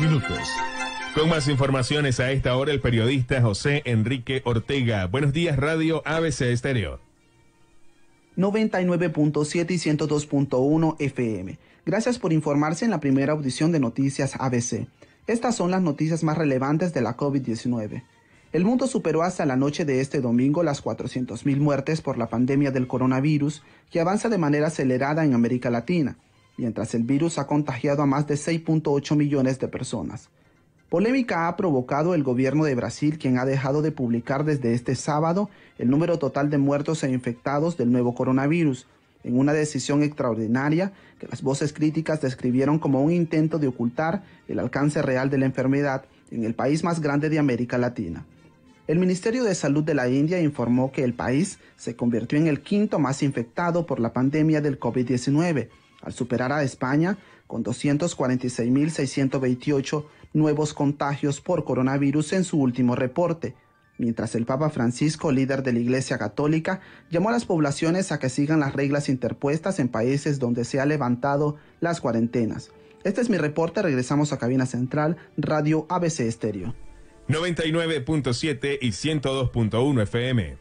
minutos. Con más informaciones a esta hora, el periodista José Enrique Ortega. Buenos días, Radio ABC Estéreo. 99.7 y 102.1 FM. Gracias por informarse en la primera audición de Noticias ABC. Estas son las noticias más relevantes de la COVID-19. El mundo superó hasta la noche de este domingo las 400.000 muertes por la pandemia del coronavirus, que avanza de manera acelerada en América Latina mientras el virus ha contagiado a más de 6.8 millones de personas. Polémica ha provocado el gobierno de Brasil, quien ha dejado de publicar desde este sábado el número total de muertos e infectados del nuevo coronavirus, en una decisión extraordinaria que las voces críticas describieron como un intento de ocultar el alcance real de la enfermedad en el país más grande de América Latina. El Ministerio de Salud de la India informó que el país se convirtió en el quinto más infectado por la pandemia del COVID-19, al superar a España con 246.628 nuevos contagios por coronavirus en su último reporte, mientras el Papa Francisco, líder de la Iglesia Católica, llamó a las poblaciones a que sigan las reglas interpuestas en países donde se han levantado las cuarentenas. Este es mi reporte, regresamos a Cabina Central, Radio ABC Estéreo. 99.7 y 102.1 FM.